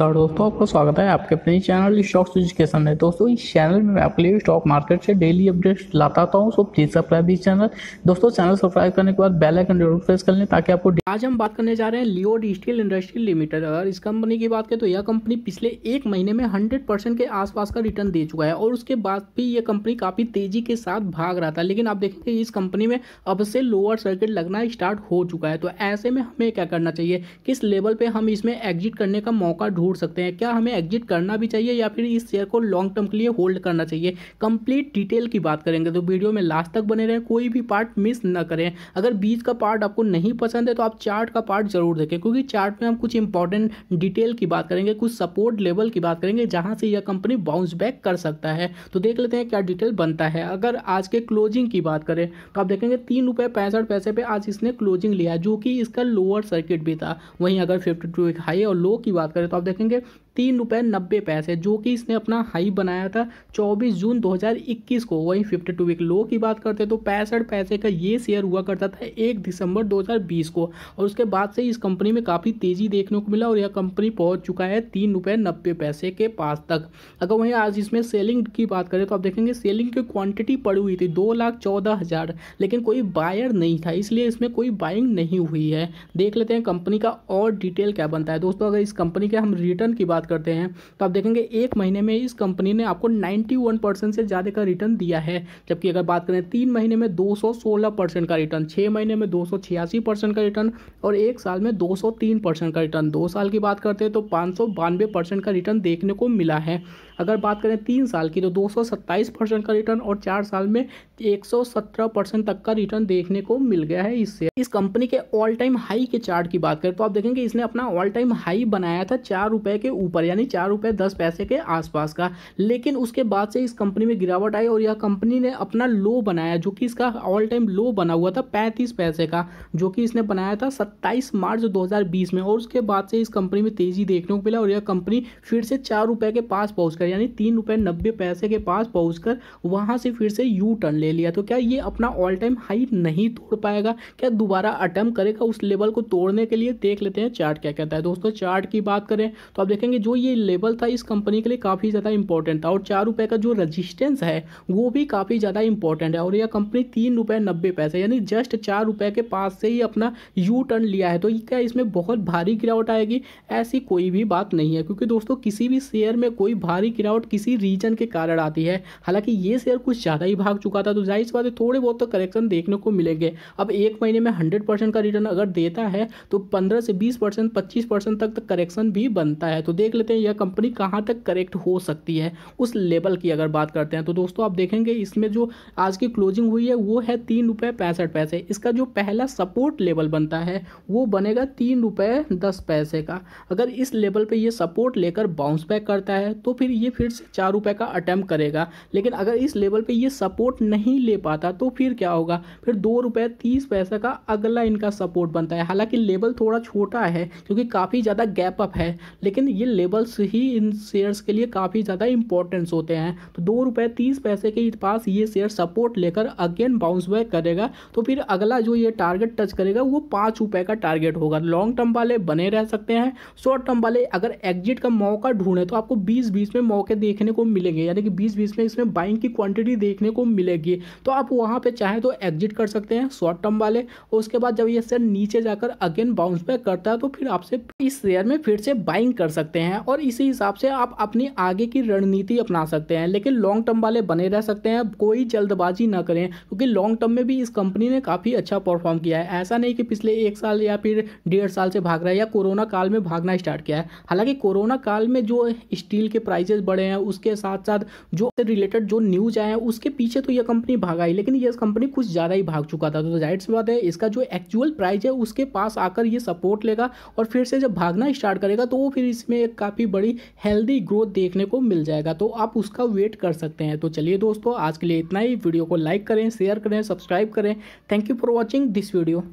नमस्कार दोस्तों आपका स्वागत है आपके अपने चैनल स्टॉक्स एजुकेशन में दोस्तों इस चैनल में मैं आपके लिए स्टॉक मार्केट से डेली अपडेट्स लाता आता हूँ सो प्लीज सब्सक्राइब इस चैनल दोस्तों चैनल सब्सक्राइब करने के बाद बेल आइकन जरूर प्रेस कर लें ताकि आपको आज हम बात करने जा रहे हैं लियोड स्टील इंडस्ट्री लिमिटेड अगर इस कंपनी की बात करें तो यह कंपनी पिछले एक महीने में हंड्रेड के आसपास का रिटर्न दे चुका है और उसके बाद भी यह कंपनी काफ़ी तेजी के साथ भाग रहा था लेकिन आप देखेंगे इस कंपनी में अब से लोअर सर्किट लगना स्टार्ट हो चुका है तो ऐसे में हमें क्या करना चाहिए किस लेवल पर हम इसमें एग्जिट करने का मौका ढूंढ ढूंढ सकते हैं क्या हमें एग्जिट करना भी चाहिए या फिर इस शेयर को लॉन्ग टर्म के लिए होल्ड करना चाहिए कंप्लीट डिटेल की बात करेंगे तो वीडियो में लास्ट तक बने रहें कोई भी पार्ट मिस ना करें अगर बीच का पार्ट आपको नहीं पसंद है तो आप चार्ट का पार्ट जरूर देखें क्योंकि चार्ट में हम कुछ इंपॉर्टेंट डिटेल की बात करेंगे कुछ सपोर्ट लेवल की बात करेंगे जहां से यह कंपनी बाउंस बैक कर सकता है तो देख लेते हैं क्या डिटेल बनता है अगर आज के क्लोजिंग की बात करें तो आप देखेंगे तीन रुपए पैंसठ पैसे पर आज इसने क्लोजिंग लिया जो कि इसका लोअर सर्किट भी था वहीं अगर फिफ्टी टू हाई और लो की बात करें तो आप देखें सकेंगे तीन रुपये नब्बे पैसे जो कि इसने अपना हाई बनाया था चौबीस जून 2021 को वहीं फिफ्टी टू वीक लो की बात करते हैं तो पैंसठ पैसे का ये शेयर हुआ करता था एक दिसंबर 2020 को और उसके बाद से इस कंपनी में काफ़ी तेज़ी देखने को मिला और यह कंपनी पहुंच चुका है तीन रुपये नब्बे पैसे के पास तक अगर वहीं आज इसमें सेलिंग की बात करें तो आप देखेंगे सेलिंग की क्वांटिटी पड़ी हुई थी दो लाख चौदह हज़ार लेकिन कोई बायर नहीं था इसलिए इसमें कोई बाइंग नहीं हुई है देख लेते हैं कंपनी का और डिटेल क्या बनता है दोस्तों अगर इस कंपनी के हम रिटर्न की बात करते हैं तो आप देखेंगे एक महीने में इस कंपनी ने आपको 91 परसेंट से ज़्यादा का रिटर्न दिया है जबकि अगर बात करें तीन महीने में 216 परसेंट का रिटर्न छः महीने में दो परसेंट का रिटर्न और एक साल में दो परसेंट का रिटर्न दो साल की बात करते हैं तो पाँच परसेंट का रिटर्न देखने को मिला है अगर बात करें तीन साल की तो दो परसेंट का रिटर्न और चार साल में 117 परसेंट तक का रिटर्न देखने को मिल गया है इससे इस कंपनी के ऑल टाइम हाई के चार्ट की बात करें तो आप देखेंगे इसने अपना ऑल टाइम हाई बनाया था चार रुपए के ऊपर यानी चार रुपये दस पैसे के आसपास का लेकिन उसके बाद से इस कंपनी में गिरावट आई और यह कंपनी ने अपना लो बनाया जो कि इसका ऑल टाइम लो बना हुआ था पैंतीस पैसे का जो कि इसने बनाया था सत्ताईस मार्च दो में और उसके बाद से इस कंपनी में तेजी देखने को मिला और यह कंपनी फिर से चार रुपए के पास पहुंच गई यानी तीन रुपये नब्बे पैसे के पास पहुंचकर वहां से फिर से यू टर्न ले लिया तो क्या ये अपना ऑल टाइम हाई नहीं तोड़ पाएगा क्या दोबारा अटैम्प करेगा उस लेवल को तोड़ने के लिए देख लेते हैं चार्ट क्या कहता है दोस्तों चार्ट की बात करें तो आप देखेंगे जो ये लेवल था इस कंपनी के लिए काफ़ी ज़्यादा इंपॉर्टेंट था और चार का जो रजिस्टेंस है वो भी काफ़ी ज़्यादा इंपॉर्टेंट है और यह कंपनी तीन रुपये नब्बे पैसे यानी जस्ट चार रुपये के पास से ही अपना यू टर्न लिया है तो क्या इसमें बहुत भारी गिरावट आएगी ऐसी कोई भी बात नहीं है क्योंकि दोस्तों किसी भी शेयर में कोई भारी गिरावट किसी रीजन के कारण आती है हालांकि ये शेयर कुछ ज़्यादा ही भाग चुका था तो जाहिर सी बात है थोड़े बहुत तो करेक्शन देखने को मिलेंगे अब एक महीने में हंड्रेड परसेंट का रिटर्न अगर देता है तो पंद्रह से बीस परसेंट पच्चीस परसेंट तक करेक्शन तो भी बनता है तो देख लेते हैं यह कंपनी कहाँ तक करेक्ट हो सकती है उस लेवल की अगर बात करते हैं तो दोस्तों आप देखेंगे इसमें जो आज की क्लोजिंग हुई है वो है तीन रुपये पैंसठ पैसे इसका जो पहला सपोर्ट लेवल बनता है वो बनेगा तीन रुपये दस पैसे का अगर इस लेवल पर यह सपोर्ट लेकर बाउंस बैक करता है तो फिर ये ये फिर से चार रुपये का अटैम्प करेगा लेकिन अगर इस लेवल पे ये सपोर्ट नहीं ले पाता तो फिर क्या होगा फिर दो रुपये तीस पैसे का अगला इनका सपोर्ट बनता है हालांकि लेवल थोड़ा छोटा है क्योंकि काफ़ी ज़्यादा गैप अप है लेकिन ये लेवल्स ही इन शेयर्स के लिए काफ़ी ज़्यादा इंपॉर्टेंस होते हैं तो दो रुपये तीस पैसे के पास ये शेयर सपोर्ट लेकर अगेन बाउंस बैक करेगा तो फिर अगला जो ये टारगेट टच करेगा वो पाँच का टारगेट होगा लॉन्ग टर्म वाले बने रह सकते हैं शॉर्ट टर्म वाले अगर एग्जिट का मौका ढूंढे तो आपको बीस बीस में मौके देखने को मिलेंगे यानी कि बीस बीस में इसमें बाइंग की क्वांटिटी देखने को मिलेगी तो आप वहाँ पर चाहें तो एग्जिट कर सकते हैं शॉर्ट टर्म वाले और उसके बाद जब ये शेयर नीचे जाकर अगेन बाउंस बैक करता है तो फिर आपसे इस शेयर में फिर से बाइंग कर सकते हैं और इसी हिसाब से आप अपनी आगे की रणनीति अपना सकते हैं लेकिन लॉन्ग टर्म वाले बने रह सकते हैं कोई जल्दबाजी ना करें क्योंकि लॉन्ग टर्म में भी इस कंपनी ने काफ़ी अच्छा परफॉर्म किया है ऐसा नहीं कि पिछले एक साल या फिर डेढ़ साल से भाग रहा है या कोरोना काल में भागना स्टार्ट किया है हालांकि कोरोना काल में जो स्टील के प्राइजेस केसेस बढ़े हैं उसके साथ साथ जो रिलेटेड जो न्यूज आए हैं उसके पीछे तो यह कंपनी भागा ही लेकिन यह कंपनी कुछ ज़्यादा ही भाग चुका था तो जाहिर सी बात है इसका जो एक्चुअल प्राइस है उसके पास आकर यह सपोर्ट लेगा और फिर से जब भागना स्टार्ट करेगा तो वो फिर इसमें एक काफ़ी बड़ी हेल्दी ग्रोथ देखने को मिल जाएगा तो आप उसका वेट कर सकते हैं तो चलिए दोस्तों आज के लिए इतना ही वीडियो को लाइक करें शेयर करें सब्सक्राइब करें thank you for watching this video